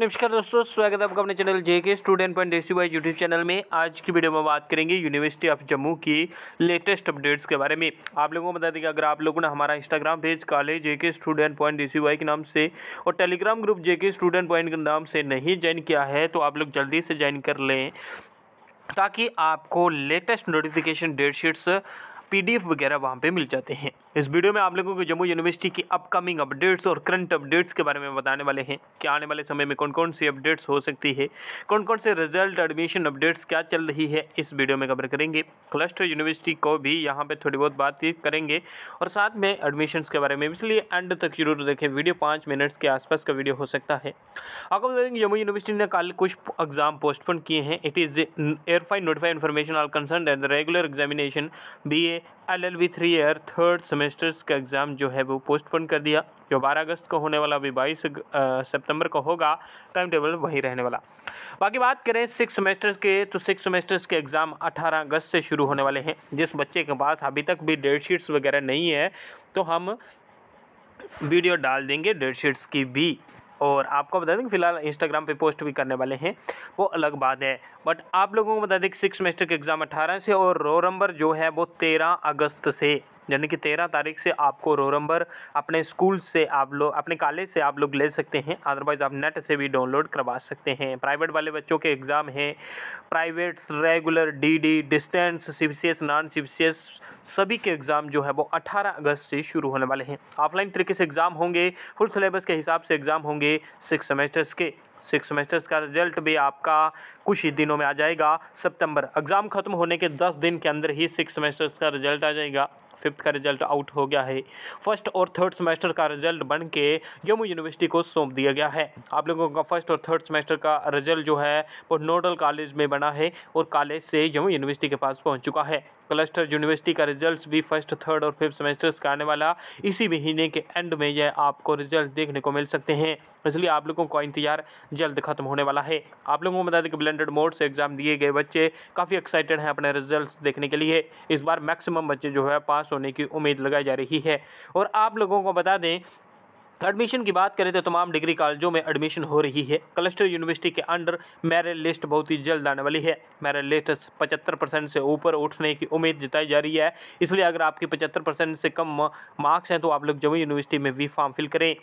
नमस्कार दोस्तों स्वागत है आपका अपने channel J K student point C Y YouTube channel में आज की वीडियो में बात करेंगे यूनिवर्सिटी ऑफ जम्मू की लेटेस्ट अपडेट्स के बारे में आप लोगों को बता दें कि अगर आप लोगों ने हमारा Instagram page college J K student point A के नाम से और टेलीग्राम ग्रुप जे के स्टूडेंट पॉइंट के नाम से नहीं ज्वाइन किया है तो आप लोग जल्दी से ज्वाइन कर लें ताकि आपको लेटेस्ट नोटिफिकेशन डेट शीट्स पी वगैरह वहाँ पर मिल जाते हैं इस वीडियो में आप लोगों को जम्मू यूनिवर्सिटी की अपकमिंग अपडेट्स और करंट अपडेट्स के बारे में बताने वाले हैं कि आने वाले समय में कौन कौन सी अपडेट्स हो सकती है कौन कौन से रिजल्ट एडमिशन अपडेट्स क्या चल रही है इस वीडियो में कवर करेंगे क्लस्टर यूनिवर्सिटी को भी यहाँ पर थोड़ी बहुत बातचीत करेंगे और साथ में एडमिशन के बारे में इसलिए एंड तक जरूर देखें वीडियो पाँच मिनट्स के आसपास का वीडियो हो सकता है आपको बता दें जम्मू यूनिवर्सिटी ने कल कुछ एग्जाम पोस्टपोन किए हैं इट इज़ एयरफाइन notify information all concern at the regular examination B A L L B three year third semesters का एग्ज़ाम जो है वो पोस्टपोन कर दिया जो 12 अगस्त को होने वाला अभी बाईस सितंबर को होगा टाइम टेबल वही रहने वाला बाकी बात करें सिक्स सेमेस्टर्स के तो सिक्स सेमेस्टर्स के एग्ज़ाम 18 अगस्त से शुरू होने वाले हैं जिस बच्चे के पास अभी तक भी डेट शीट्स वगैरह नहीं है तो हम वीडियो डाल देंगे डेट शीट्स की भी और आपको बता दें कि फिलहाल इंस्टाग्राम पे पोस्ट भी करने वाले हैं वो अलग बात है बट आप लोगों को बता दें कि सिक्स सेमेस्टर के एग्ज़ाम अठारह से और रो नंबर जो है वो तेरह अगस्त से यानी कि तेरह तारीख से आपको रोरम्बर अपने स्कूल से आप लोग अपने कॉलेज से आप लोग ले सकते हैं अदरवाइज़ आप नेट से भी डाउनलोड करवा सकते हैं प्राइवेट वाले बच्चों के एग्ज़ाम हैं privates regular DD distance CBCS non CBCS सभी के एग्ज़ाम जो है वो 18 अगस्त से शुरू होने वाले हैं ऑफलाइन तरीके से एग्ज़ाम होंगे फुल सिलेबस के हिसाब से एग्ज़ाम होंगे सिक्स सेमेस्टर्स के सिक्स सेमेस्टर्स का रिजल्ट भी आपका कुछ ही दिनों में आ जाएगा सितंबर एग्ज़ाम ख़त्म होने के दस दिन के अंदर ही सिक्स सेमेस्टर्स का रिजल्ट आ जाएगा फिफ्थ का रिजल्ट आउट हो गया है फर्स्ट और थर्ड सेमेस्टर का रिजल्ट बन के जम्मू यूनिवर्सिटी को सौंप दिया गया है आप लोगों का फर्स्ट और थर्ड सेमेस्टर का रिजल्ट जो है वो नोडल कॉलेज में बना है और कॉलेज से जम्मू यूनिवर्सिटी के पास पहुँच चुका है क्लस्टर यूनिवर्सिटी का रिजल्ट्स भी फर्स्ट थर्ड और फिफ्थ सेमेस्टर्स का आने वाला इसी महीने के एंड में यह आपको रिजल्ट देखने को मिल सकते हैं इसलिए आप लोगों का इंतजार जल्द खत्म होने वाला है आप लोगों को बता दें कि ब्लेंडेड मोड से एग्ज़ाम दिए गए बच्चे काफ़ी एक्साइटेड हैं अपने रिजल्ट देखने के लिए इस बार मैक्सिमम बच्चे जो है पास होने की उम्मीद लगाई जा रही है और आप लोगों को बता दें एडमिशन की बात करें तो तमाम डिग्री कॉलेजों में एडमिशन हो रही है क्लस्टर यूनिवर्सिटी के अंडर मेरिट लिस्ट बहुत ही जल्द आने वाली है मेरिट लिस्ट पचहत्तर परसेंट से ऊपर उठने की उम्मीद जताई जा रही है इसलिए अगर आपकी पचहत्तर परसेंट से कम मार्क्स हैं तो आप लोग जम्मू यूनिवर्सिटी में भी फॉर्म फिल करें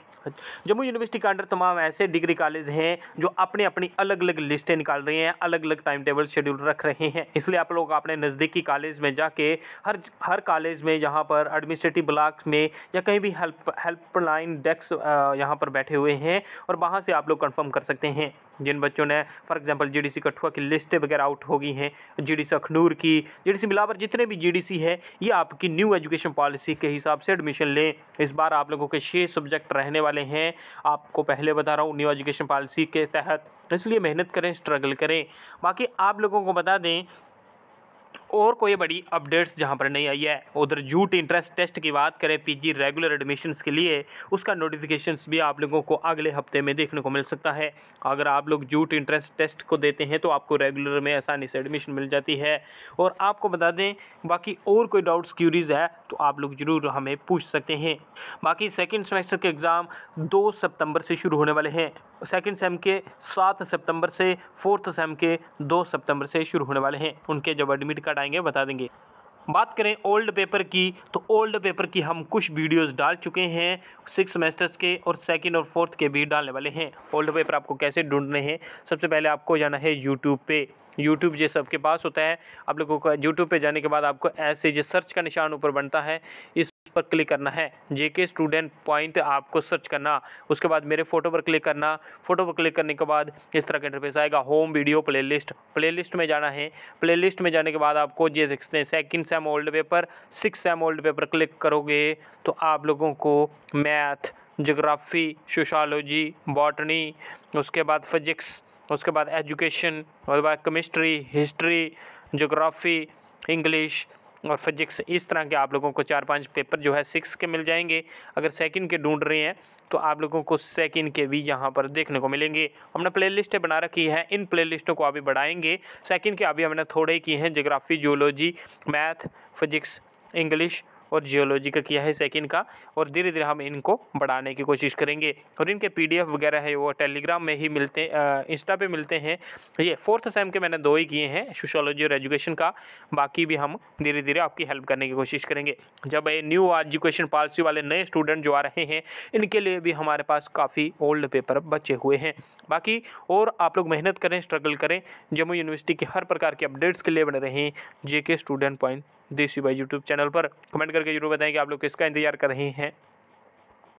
जम्मू यूनिवर्सिटी के अंडर तमाम ऐसे डिग्री कॉलेज हैं जो अपनी अपनी अलग अलग लिस्टें निकाल रहे हैं अलग अलग टाइम टेबल शेड्यूल रख रहे हैं इसलिए आप लोग अपने नज़दीकी कॉलेज में जाके हर हर कॉलेज में यहाँ पर एडमिनिस्ट्रेटिव ब्लॉक में या कहीं भी हेल्प हेल्पलाइन डेस्क शख्स यहाँ पर बैठे हुए हैं और वहाँ से आप लोग कन्फर्म कर सकते हैं जिन बच्चों ने फॉर एग्जांपल जीडीसी कठुआ की लिस्ट वगैरह आउट हो गई हैं जीडीसी अखनूर की जीडीसी मिलावर जितने भी जीडीसी है ये आपकी न्यू एजुकेशन पॉलिसी के हिसाब से एडमिशन लें इस बार आप लोगों के छः सब्जेक्ट रहने वाले हैं आपको पहले बता रहा हूँ न्यू एजुकेशन पॉलिसी के तहत इसलिए मेहनत करें स्ट्रगल करें बाकी आप लोगों को बता दें और कोई बड़ी अपडेट्स जहाँ पर नहीं आई है उधर जूट इंटरेस्ट टेस्ट की बात करें पीजी रेगुलर एडमिशन्स के लिए उसका नोटिफिकेशन भी आप लोगों को अगले हफ्ते में देखने को मिल सकता है अगर आप लोग जूट इंटरेस्ट टेस्ट को देते हैं तो आपको रेगुलर में आसानी से एडमिशन मिल जाती है और आपको बता दें बाकी और कोई डाउट्स क्यूरीज है तो आप लोग ज़रूर हमें पूछ सकते हैं बाकी सेकेंड सेमेस्टर के एग्ज़ाम दो सितंबर से शुरू होने वाले हैं सेकेंड सेम के सात सितंबर से फोर्थ सेम के दो सितंबर से शुरू होने वाले हैं उनके जब एडमिट कार्ड आएंगे बता देंगे बात करें ओल्ड पेपर की तो ओल्ड पेपर की हम कुछ वीडियोस डाल चुके हैं सिक्स सेमेस्टर्स के और सेकंड और फोर्थ के भी डालने वाले हैं ओल्ड पेपर आपको कैसे ढूंढने हैं सबसे पहले आपको जाना है यूट्यूब पे यूट्यूब जैसे सबके पास होता है आप लोगों को यूट्यूब पे जाने के बाद आपको ऐसे जो सर्च का निशान ऊपर बनता है इस पर क्लिक करना है जेके स्टूडेंट पॉइंट आपको सर्च करना उसके बाद मेरे फोटो पर क्लिक करना फोटो पर क्लिक करने के बाद इस तरह का इंटरफेस आएगा होम वीडियो प्लेलिस्ट प्लेलिस्ट में जाना है प्लेलिस्ट में जाने के बाद आपको ये सकते हैं second sem old paper six sem old paper click करोगे तो आप लोगों को मैथ जोग्राफ़ी सोशालोजी बॉटनी उसके बाद फिजिक्स उसके बाद एजुकेशन उसके बाद केमिस्ट्री हिस्ट्री जोग्राफ़ी इंग्लिश और फिजिक्स इस तरह के आप लोगों को चार पांच पेपर जो है सिक्स के मिल जाएंगे अगर सेकंड के ढूंढ रहे हैं तो आप लोगों को सेकंड के भी यहाँ पर देखने को मिलेंगे हमने प्ले लिस्टें बना रखी हैं इन प्ले लिस्टों को अभी बढ़ाएंगे सेकंड के अभी हमने थोड़े किए हैं geography zoology math physics English और जियोलॉजी का किया है सेकेंड का और धीरे धीरे हम इनको बढ़ाने की कोशिश करेंगे और इनके पी वगैरह है वो टेलीग्राम में ही मिलते इंस्टा पर मिलते हैं ये फोर्थ सेम के मैंने दो ही किए हैं सोशोलॉजी और एजुकेशन का बाकी भी हम धीरे धीरे आपकी हेल्प करने की कोशिश करेंगे जब ये न्यू एजुकेशन पॉलिसी वाले नए स्टूडेंट जो आ रहे हैं इनके लिए भी हमारे पास काफ़ी ओल्ड पेपर बचे हुए हैं बाकी और आप लोग मेहनत करें स्ट्रगल करें जम्मू यूनिवर्सिटी के हर प्रकार के अपडेट्स के लिए बने रहें जे के स्टूडेंट पॉइंट देसी भाई यूट्यूब चैनल पर कमेंट करके जरूर बताएं कि आप लोग किसका इंतजार कर रहे हैं